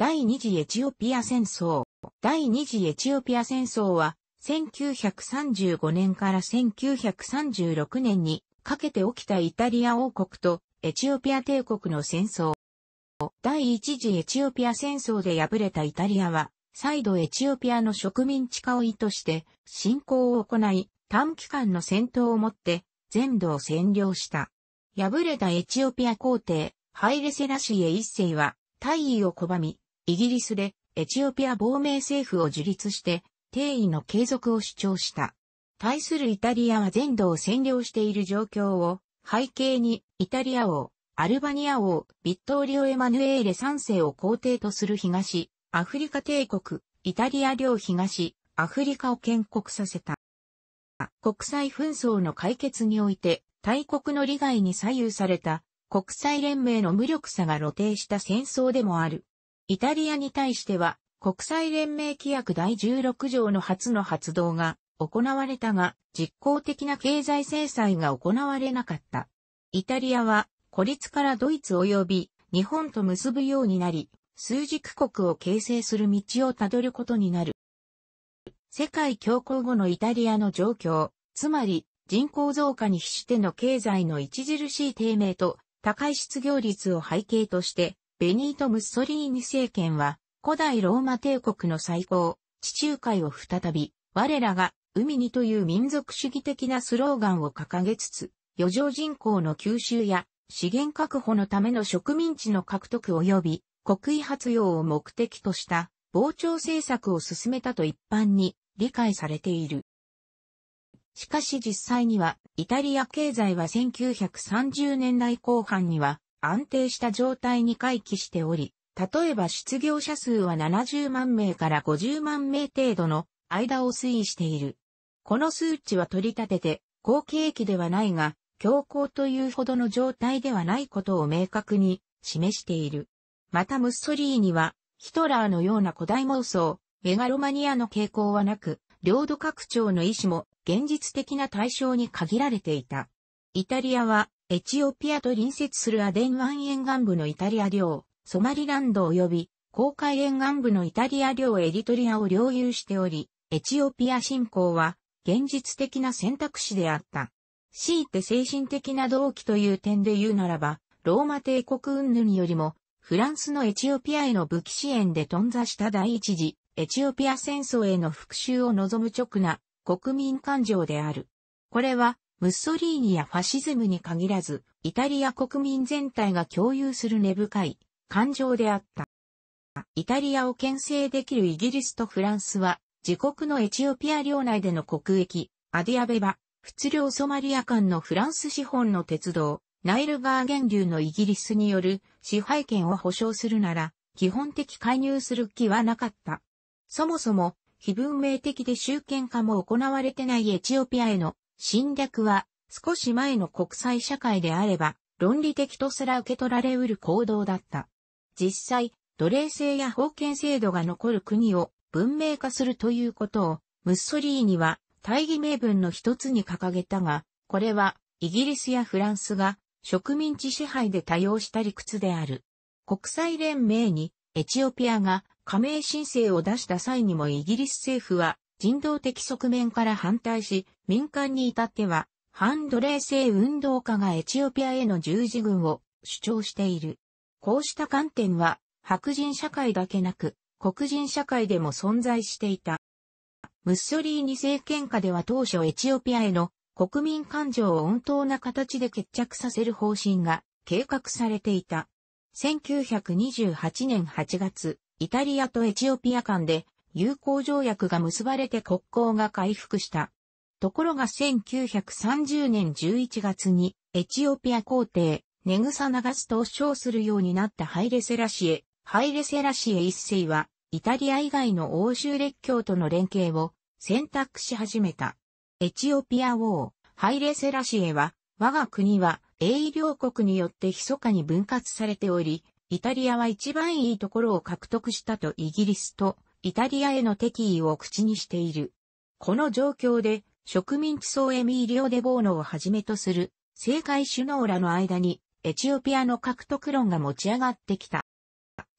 第二次エチオピア戦争。第二次エチオピア戦争は、1935年から1936年にかけて起きたイタリア王国とエチオピア帝国の戦争。第一次エチオピア戦争で敗れたイタリアは、再度エチオピアの植民地化を意図して侵攻を行い、短期間の戦闘をもって全土を占領した。敗れたエチオピア皇帝、ハイレセラシエ一世は、大位を拒み、イギリスでエチオピア亡命政府を樹立して、定位の継続を主張した。対するイタリアは全土を占領している状況を背景にイタリア王、アルバニア王、ビットーリオ・エマヌエーレ3世を皇帝とする東、アフリカ帝国、イタリア領東、アフリカを建国させた。国際紛争の解決において、大国の利害に左右された国際連盟の無力さが露呈した戦争でもある。イタリアに対しては、国際連盟規約第16条の初の発動が行われたが、実効的な経済制裁が行われなかった。イタリアは、孤立からドイツ及び日本と結ぶようになり、数軸国を形成する道をたどることになる。世界恐慌後のイタリアの状況、つまり人口増加に比しての経済の著しい低迷と高い失業率を背景として、ベニート・ムッソリーニ政権は、古代ローマ帝国の最高、地中海を再び、我らが海にという民族主義的なスローガンを掲げつつ、余剰人口の吸収や資源確保のための植民地の獲得及び国威発揚を目的とした膨張政策を進めたと一般に理解されている。しかし実際にはイタリア経済は1930年代後半には安定した状態に回帰しており、例えば失業者数は70万名から50万名程度の間を推移している。この数値は取り立てて、後継期ではないが、強行というほどの状態ではないことを明確に示している。またムッソリーには、ヒトラーのような古代妄想、メガロマニアの傾向はなく、領土拡張の意思も現実的な対象に限られていた。イタリアはエチオピアと隣接するアデン湾沿岸部のイタリア領、ソマリランド及び、公海沿岸部のイタリア領エリトリアを領有しており、エチオピア侵攻は、現実的な選択肢であった。強いて精神的な動機という点で言うならば、ローマ帝国云々よりも、フランスのエチオピアへの武器支援で頓挫した第一次、エチオピア戦争への復讐を望む直な国民感情である。これは、ムッソリーニやファシズムに限らず、イタリア国民全体が共有する根深い感情であった。イタリアを牽制できるイギリスとフランスは、自国のエチオピア領内での国益、アディアベバ、仏領ソマリア間のフランス資本の鉄道、ナイルガー源流のイギリスによる支配権を保障するなら、基本的介入する気はなかった。そもそも、非文明的で集権化も行われてないエチオピアへの侵略は少し前の国際社会であれば論理的とすら受け取られうる行動だった。実際、奴隷制や封建制度が残る国を文明化するということをムッソリーニは大義名分の一つに掲げたが、これはイギリスやフランスが植民地支配で多用した理屈である。国際連盟にエチオピアが加盟申請を出した際にもイギリス政府は人道的側面から反対し、民間に至っては、反奴隷制運動家がエチオピアへの十字軍を主張している。こうした観点は、白人社会だけなく、黒人社会でも存在していた。ムッソリーニ政権下では当初エチオピアへの国民感情を温当な形で決着させる方針が計画されていた。1928年8月、イタリアとエチオピア間で友好条約が結ばれて国交が回復した。ところが1930年11月にエチオピア皇帝、ネグサナガスと称するようになったハイレセラシエ。ハイレセラシエ一世はイタリア以外の欧州列強との連携を選択し始めた。エチオピア王、ハイレセラシエは我が国は英両国によって密かに分割されており、イタリアは一番いいところを獲得したとイギリスとイタリアへの敵意を口にしている。この状況で、植民地層エミーリオ・デ・ボーノをはじめとする、政界首脳らの間に、エチオピアの獲得論が持ち上がってきた。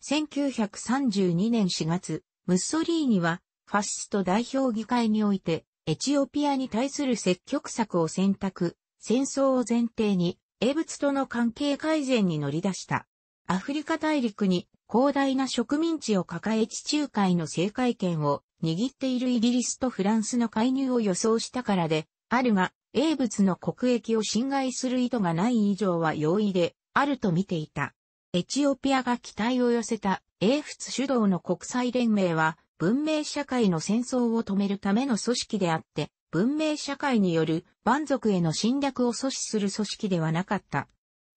1932年4月、ムッソリーニは、ファシスト代表議会において、エチオピアに対する積極策を選択、戦争を前提に、英仏との関係改善に乗り出した。アフリカ大陸に広大な植民地を抱え地中海の政界権を握っているイギリスとフランスの介入を予想したからで、あるが、英仏の国益を侵害する意図がない以上は容易で、あると見ていた。エチオピアが期待を寄せた英仏主導の国際連盟は、文明社会の戦争を止めるための組織であって、文明社会による蛮族への侵略を阻止する組織ではなかった。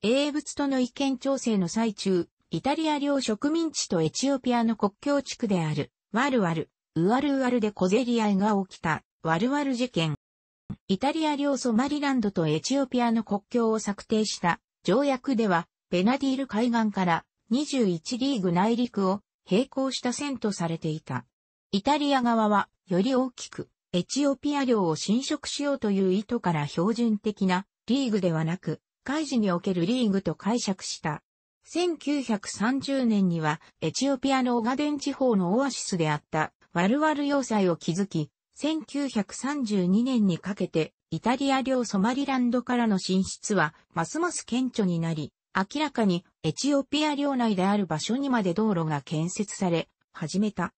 英仏との意見調整の最中、イタリア領植民地とエチオピアの国境地区である、ワルワル、ウアルウアルで小競り合いが起きた、ワルワル事件。イタリア領ソマリランドとエチオピアの国境を策定した条約では、ベナディール海岸から21リーグ内陸を並行した線とされていた。イタリア側は、より大きく、エチオピア領を侵食しようという意図から標準的なリーグではなく、海事におけるリーグと解釈した1930年にはエチオピアのオガデン地方のオアシスであったワルワル要塞を築き、1932年にかけてイタリア領ソマリランドからの進出はますます顕著になり、明らかにエチオピア領内である場所にまで道路が建設され始めた。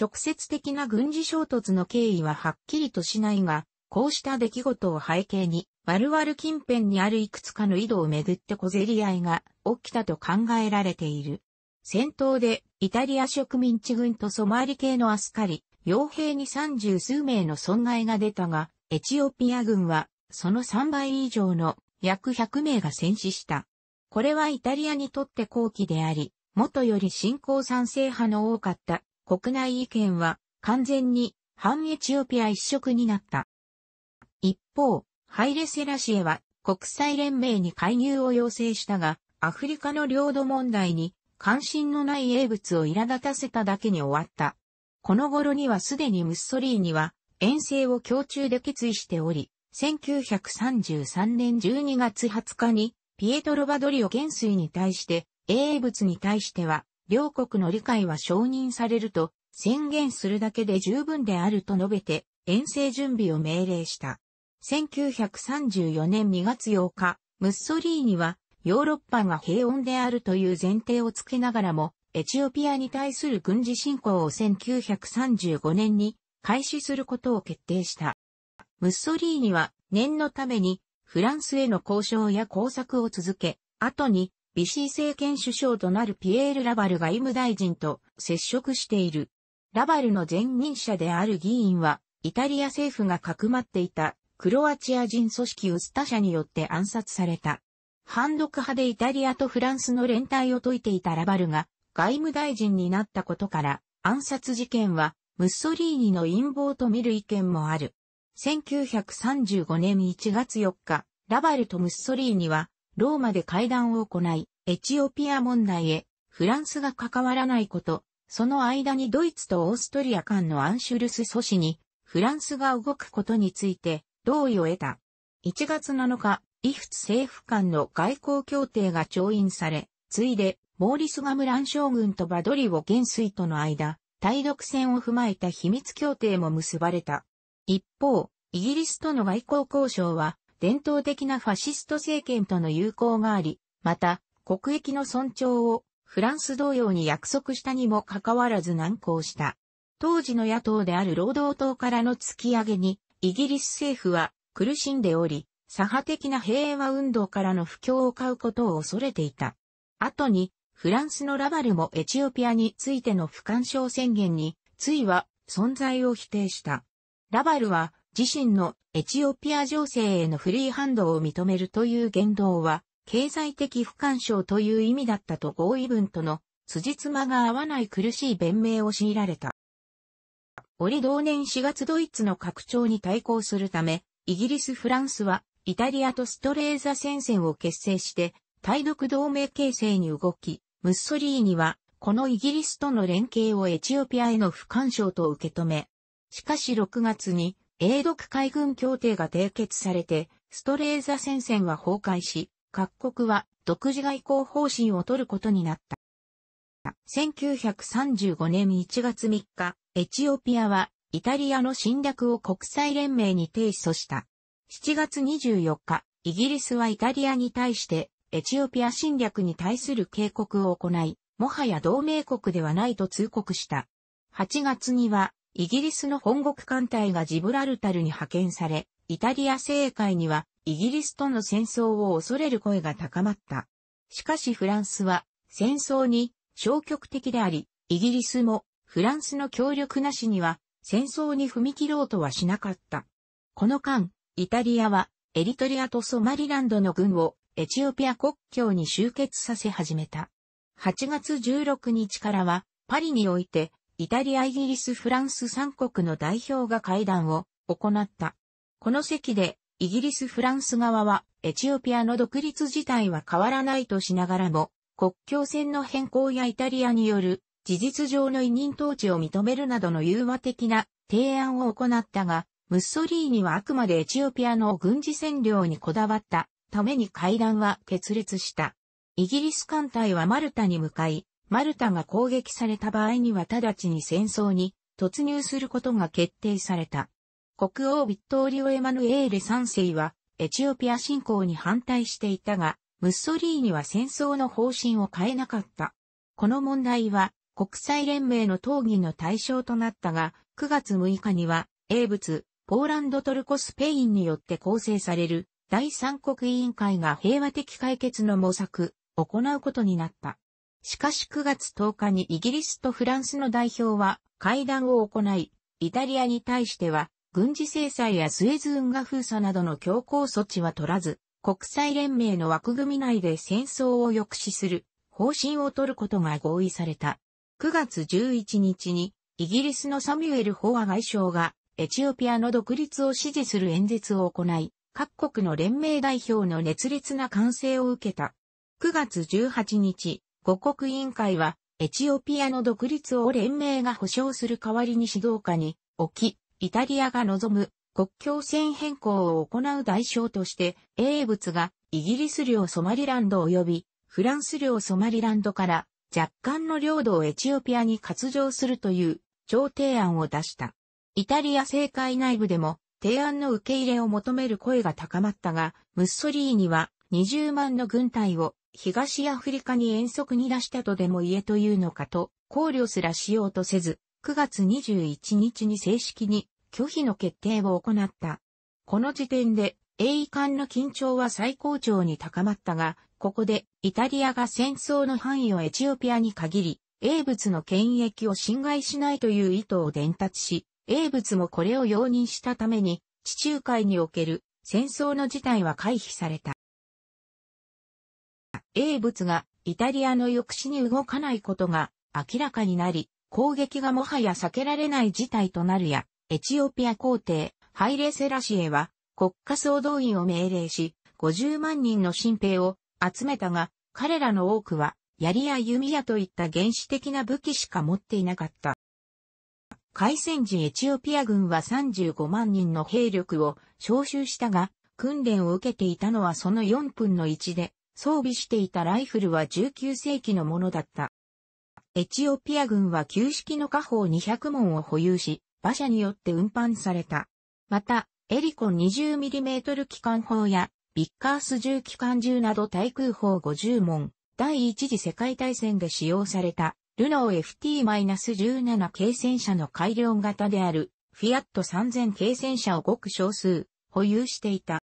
直接的な軍事衝突の経緯ははっきりとしないが、こうした出来事を背景に、ワルワル近辺にあるいくつかの井戸をめぐって小競り合いが起きたと考えられている。戦闘でイタリア植民地軍とソマーリ系のアスカリ、傭兵に30数名の損害が出たが、エチオピア軍はその3倍以上の約100名が戦死した。これはイタリアにとって好機であり、元より新興賛成派の多かった国内意見は完全に反エチオピア一色になった。一方、ハイレセラシエは国際連盟に介入を要請したが、アフリカの領土問題に関心のない英物を苛立たせただけに終わった。この頃にはすでにムッソリーニは遠征を強中で決意しており、1933年12月20日にピエトロ・バドリオ元帥に対して英物に対しては両国の理解は承認されると宣言するだけで十分であると述べて遠征準備を命令した。1934年2月8日、ムッソリーニはヨーロッパが平穏であるという前提をつけながらも、エチオピアに対する軍事侵攻を1935年に開始することを決定した。ムッソリーニは念のためにフランスへの交渉や工作を続け、後にビシー政権首相となるピエール・ラバルが外務大臣と接触している。ラバルの前任者である議員は、イタリア政府がかくまっていたクロアチア人組織ウスタ社によって暗殺された。反独派でイタリアとフランスの連帯を解いていたラバルが外務大臣になったことから暗殺事件はムッソリーニの陰謀と見る意見もある。1935年1月4日、ラバルとムッソリーニはローマで会談を行い、エチオピア問題へフランスが関わらないこと、その間にドイツとオーストリア間のアンシュルス阻止にフランスが動くことについて同意を得た。1月7日、イフツ政府間の外交協定が調印され、ついで、モーリスガムラン将軍とバドリを元帥との間、対独戦を踏まえた秘密協定も結ばれた。一方、イギリスとの外交交渉は、伝統的なファシスト政権との友好があり、また、国益の尊重をフランス同様に約束したにもかかわらず難航した。当時の野党である労働党からの突き上げに、イギリス政府は苦しんでおり、左派的な平和運動からの不況を買うことを恐れていた。後に、フランスのラバルもエチオピアについての不干渉宣言に、ついは存在を否定した。ラバルは自身のエチオピア情勢へのフリーハンドを認めるという言動は、経済的不干渉という意味だったと合意文との辻褄が合わない苦しい弁明を強いられた。折同年4月ドイツの拡張に対抗するため、イギリス・フランスは、イタリアとストレーザ戦線を結成して、対独同盟形成に動き、ムッソリーニは、このイギリスとの連携をエチオピアへの不干渉と受け止め、しかし6月に、英独海軍協定が締結されて、ストレーザ戦線は崩壊し、各国は独自外交方針を取ることになった。1935年1月3日、エチオピアはイタリアの侵略を国際連盟に提訴した。7月24日、イギリスはイタリアに対してエチオピア侵略に対する警告を行い、もはや同盟国ではないと通告した。8月には、イギリスの本国艦隊がジブラルタルに派遣され、イタリア政界にはイギリスとの戦争を恐れる声が高まった。しかしフランスは戦争に消極的であり、イギリスもフランスの協力なしには戦争に踏み切ろうとはしなかった。この間、イタリアはエリトリアとソマリランドの軍をエチオピア国境に集結させ始めた。8月16日からはパリにおいてイタリア、イギリス、フランス3国の代表が会談を行った。この席でイギリス、フランス側はエチオピアの独立自体は変わらないとしながらも国境線の変更やイタリアによる事実上の委任統治を認めるなどの融和的な提案を行ったが、ムッソリーニはあくまでエチオピアの軍事占領にこだわったために会談は決裂した。イギリス艦隊はマルタに向かい、マルタが攻撃された場合には直ちに戦争に突入することが決定された。国王ビットーリオ・エマヌエーレ3世はエチオピア侵攻に反対していたが、ムッソリーニは戦争の方針を変えなかった。この問題は国際連盟の討議の対象となったが、9月6日には、英仏、ポーランドトルコスペインによって構成される第三国委員会が平和的解決の模索を行うことになった。しかし9月10日にイギリスとフランスの代表は会談を行い、イタリアに対しては軍事制裁やスエズ運河封鎖などの強硬措置は取らず、国際連盟の枠組み内で戦争を抑止する方針を取ることが合意された。9月11日にイギリスのサミュエル・ホア外相がエチオピアの独立を支持する演説を行い、各国の連盟代表の熱烈な歓声を受けた。9月18日、五国委員会はエチオピアの独立を連盟が保障する代わりに指導下に置き、イタリアが望む国境線変更を行う代償として、英仏がイギリス領ソマリランド及びフランス領ソマリランドから若干の領土をエチオピアに割譲するという調停案を出した。イタリア政界内部でも提案の受け入れを求める声が高まったが、ムッソリーニは20万の軍隊を東アフリカに遠足に出したとでも言えというのかと考慮すらしようとせず、9月21日に正式に拒否の決定を行った。この時点で、英艦の緊張は最高潮に高まったが、ここでイタリアが戦争の範囲をエチオピアに限り、英仏の権益を侵害しないという意図を伝達し、英仏もこれを容認したために、地中海における戦争の事態は回避された。英仏がイタリアの抑止に動かないことが明らかになり、攻撃がもはや避けられない事態となるや、エチオピア皇帝、ハイレセラシエは、国家総動員を命令し、50万人の新兵を集めたが、彼らの多くは、槍や弓矢といった原始的な武器しか持っていなかった。開戦時エチオピア軍は35万人の兵力を招集したが、訓練を受けていたのはその4分の1で、装備していたライフルは19世紀のものだった。エチオピア軍は旧式の火砲200門を保有し、馬車によって運搬された。また、エリコ 20mm 機関砲や、ビッカース銃機関銃など対空砲50門、第一次世界大戦で使用された、ルノー FT-17 軽戦車の改良型である、フィアット3000軽戦車をごく少数、保有していた。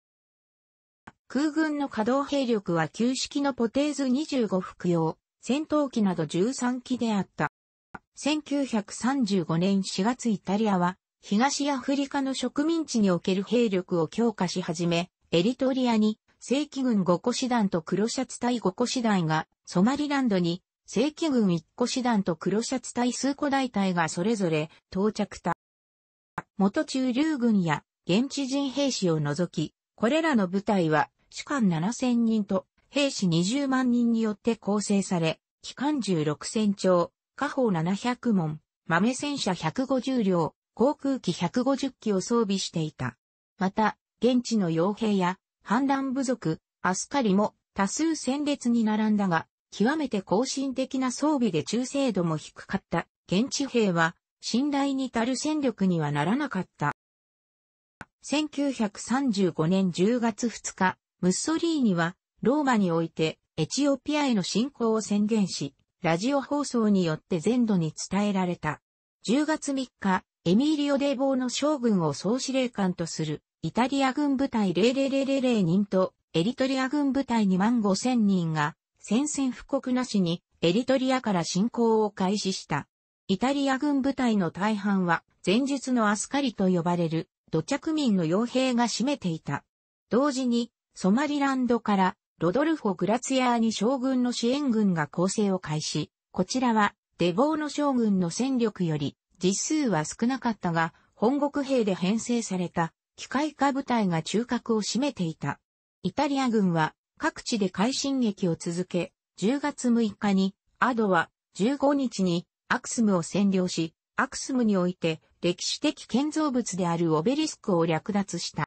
空軍の稼働兵力は旧式のポテーズ25服用、戦闘機など13機であった。1935年4月イタリアは東アフリカの植民地における兵力を強化し始め、エリトリアに正規軍5個師団と黒シャツ隊5個師団が、ソマリランドに正規軍1個師団と黒シャツ隊数個大隊がそれぞれ到着た。元中流軍や現地人兵士を除き、これらの部隊は主官7000人と兵士20万人によって構成され、機関16 0丁、火砲700門、豆戦車150両、航空機150機を装備していた。また、現地の傭兵や、反乱部族、アスカリも多数戦列に並んだが、極めて後進的な装備で忠誠度も低かった現地兵は信頼に足る戦力にはならなかった。1935年10月2日、ムッソリーニはローマにおいてエチオピアへの侵攻を宣言し、ラジオ放送によって全土に伝えられた。10月3日、エミーリオ・デーボーの将軍を総司令官とする、イタリア軍部隊00000人と、エリトリア軍部隊2万5千人が、宣戦布告なしに、エリトリアから侵攻を開始した。イタリア軍部隊の大半は、前述のアスカリと呼ばれる、土着民の傭兵が占めていた。同時に、ソマリランドからロドルフォ・グラツィアーニ将軍の支援軍が攻勢を開始、こちらは、デボーの将軍の戦力より、実数は少なかったが、本国兵で編成された、機械化部隊が中核を占めていた。イタリア軍は、各地で快進撃を続け、10月6日に、アドは、15日に、アクスムを占領し、アクスムにおいて、歴史的建造物であるオベリスクを略奪した。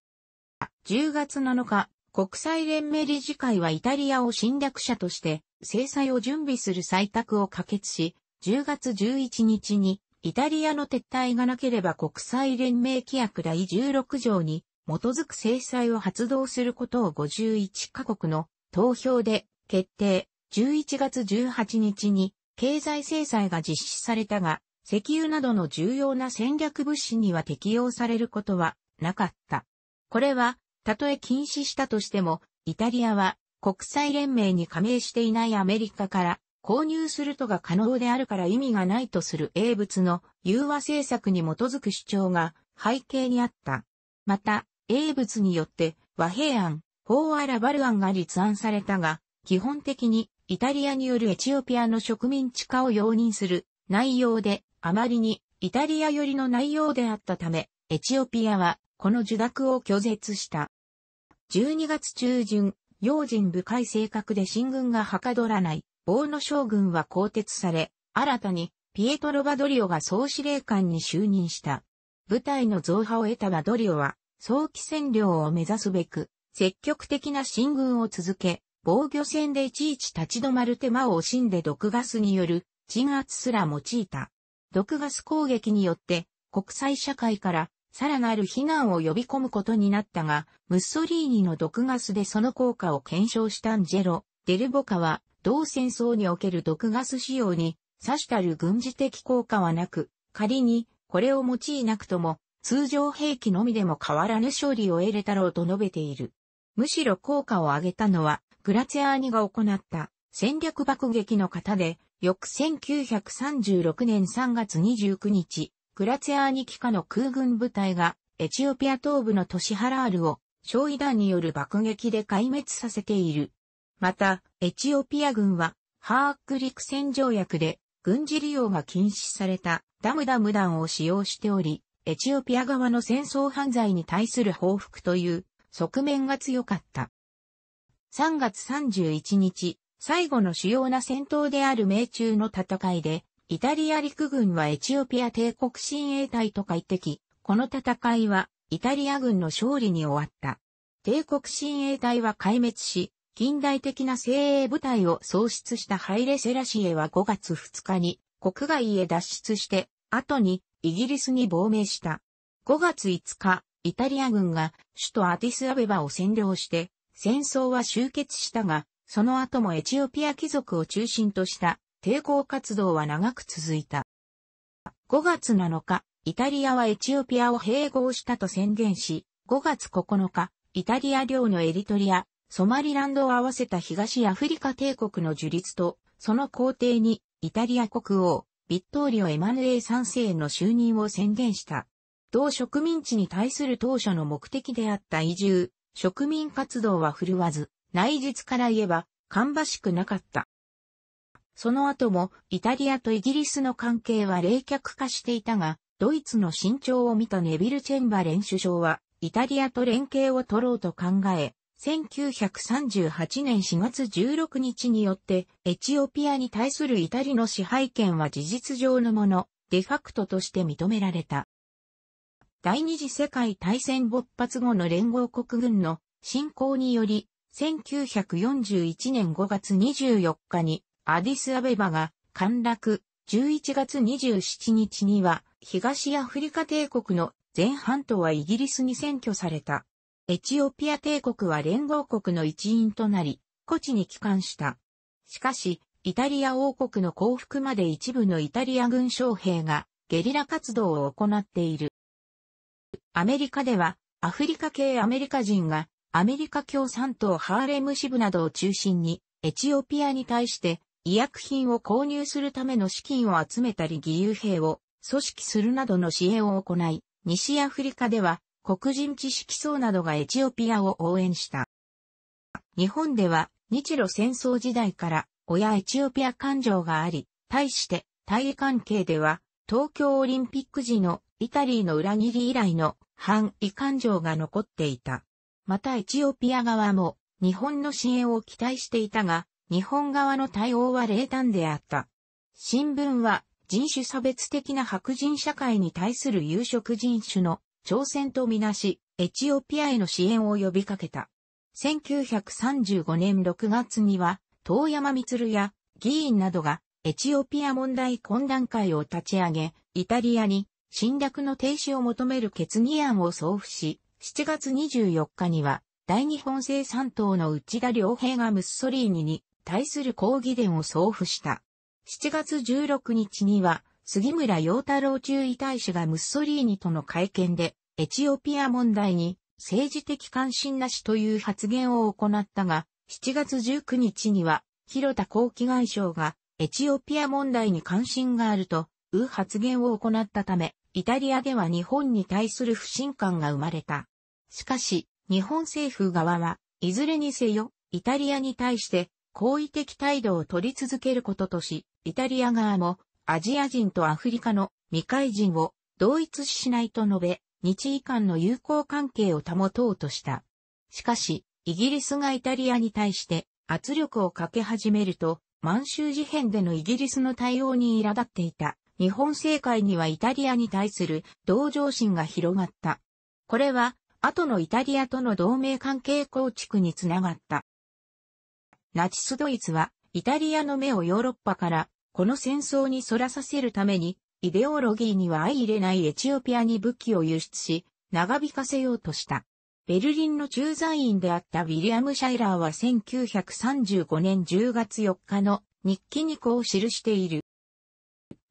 10月7日、国際連盟理事会はイタリアを侵略者として制裁を準備する採択を可決し、10月11日にイタリアの撤退がなければ国際連盟規約第16条に基づく制裁を発動することを51カ国の投票で決定。11月18日に経済制裁が実施されたが、石油などの重要な戦略物資には適用されることはなかった。これはたとえ禁止したとしても、イタリアは国際連盟に加盟していないアメリカから購入するとが可能であるから意味がないとする英物の融和政策に基づく主張が背景にあった。また、英物によって和平案、法アラバル案が立案されたが、基本的にイタリアによるエチオピアの植民地化を容認する内容で、あまりにイタリア寄りの内容であったため、エチオピアはこの受諾を拒絶した。12月中旬、用心深い性格で進軍がはかどらない、棒の将軍は更迭され、新たに、ピエトロ・バドリオが総司令官に就任した。部隊の増派を得たバドリオは、早期占領を目指すべく、積極的な進軍を続け、防御戦でいちいち立ち止まる手間を惜しんで毒ガスによる鎮圧すら用いた。毒ガス攻撃によって、国際社会からさらなる非難を呼び込むことになったが、ムッソリーニの毒ガスでその効果を検証したんジェロ、デルボカは、同戦争における毒ガス使用に、さしたる軍事的効果はなく、仮に、これを用いなくとも、通常兵器のみでも変わらぬ勝利を得れたろうと述べている。むしろ効果を上げたのは、グラツィアーニが行った戦略爆撃の方で、翌1936年3月29日、グラツヤアーニキカの空軍部隊が、エチオピア東部の都市ハラールを、焼夷弾による爆撃で壊滅させている。また、エチオピア軍は、ハーク陸戦条約で、軍事利用が禁止されたダムダム弾を使用しており、エチオピア側の戦争犯罪に対する報復という側面が強かった。3月31日、最後の主要な戦闘である命中の戦いで、イタリア陸軍はエチオピア帝国親衛隊と快適。この戦いは、イタリア軍の勝利に終わった。帝国親衛隊は壊滅し、近代的な精鋭部隊を創出したハイレ・セラシエは5月2日に国外へ脱出して、後にイギリスに亡命した。5月5日、イタリア軍が首都アディスアベバを占領して、戦争は終結したが、その後もエチオピア貴族を中心とした抵抗活動は長く続いた。5月7日、イタリアはエチオピアを併合したと宣言し、5月9日、イタリア領のエリトリア、ソマリランドを合わせた東アフリカ帝国の樹立と、その皇帝に、イタリア国王、ビットーリオ・エマヌエ3世の就任を宣言した。同植民地に対する当初の目的であった移住、植民活動は振るわず、内実から言えば、芳しくなかった。その後もイタリアとイギリスの関係は冷却化していたが、ドイツの身長を見たネビル・チェンバレン首相は、イタリアと連携を取ろうと考え、1938年4月16日によって、エチオピアに対するイタリの支配権は事実上のもの、デファクトとして認められた。第二次世界大戦勃発後の連合国軍の侵攻により、1941年5月24日にアディスアベバが陥落、11月27日には東アフリカ帝国の前半島はイギリスに占拠された。エチオピア帝国は連合国の一員となり、古地に帰還した。しかし、イタリア王国の降伏まで一部のイタリア軍将兵がゲリラ活動を行っている。アメリカでは、アフリカ系アメリカ人がアメリカ共産党ハーレム支部などを中心にエチオピアに対して医薬品を購入するための資金を集めたり義勇兵を組織するなどの支援を行い、西アフリカでは黒人知識層などがエチオピアを応援した。日本では日露戦争時代から親エチオピア感情があり、対して対位関係では東京オリンピック時のイタリーの裏切り以来の反異感情が残っていた。またエチオピア側も日本の支援を期待していたが、日本側の対応は冷淡であった。新聞は人種差別的な白人社会に対する有色人種の挑戦とみなし、エチオピアへの支援を呼びかけた。1935年6月には、遠山光や議員などがエチオピア問題懇談会を立ち上げ、イタリアに侵略の停止を求める決議案を送付し、7月24日には、大日本制三党の内田良平がムッソリーニに対する抗議伝を送付した。7月16日には、杉村陽太郎中尉大使がムッソリーニとの会見で、エチオピア問題に政治的関心なしという発言を行ったが、7月19日には、広田後期外相が、エチオピア問題に関心があると、う発言を行ったため、イタリアでは日本に対する不信感が生まれた。しかし、日本政府側は、いずれにせよ、イタリアに対して、好意的態度を取り続けることとし、イタリア側もアジア人とアフリカの未開人を同一しないと述べ、日以間の友好関係を保とうとした。しかし、イギリスがイタリアに対して圧力をかけ始めると、満州事変でのイギリスの対応に苛立っていた日本政界にはイタリアに対する同情心が広がった。これは後のイタリアとの同盟関係構築につながった。ナチスドイツは、イタリアの目をヨーロッパから、この戦争に反らさせるために、イデオロギーには相入れないエチオピアに武器を輸出し、長引かせようとした。ベルリンの駐在員であったウィリアム・シャイラーは1935年10月4日の日記にこう記している。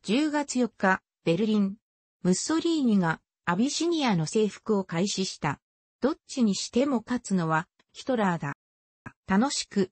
10月4日、ベルリン。ムッソリーニがアビシニアの征服を開始した。どっちにしても勝つのはヒトラーだ。楽しく、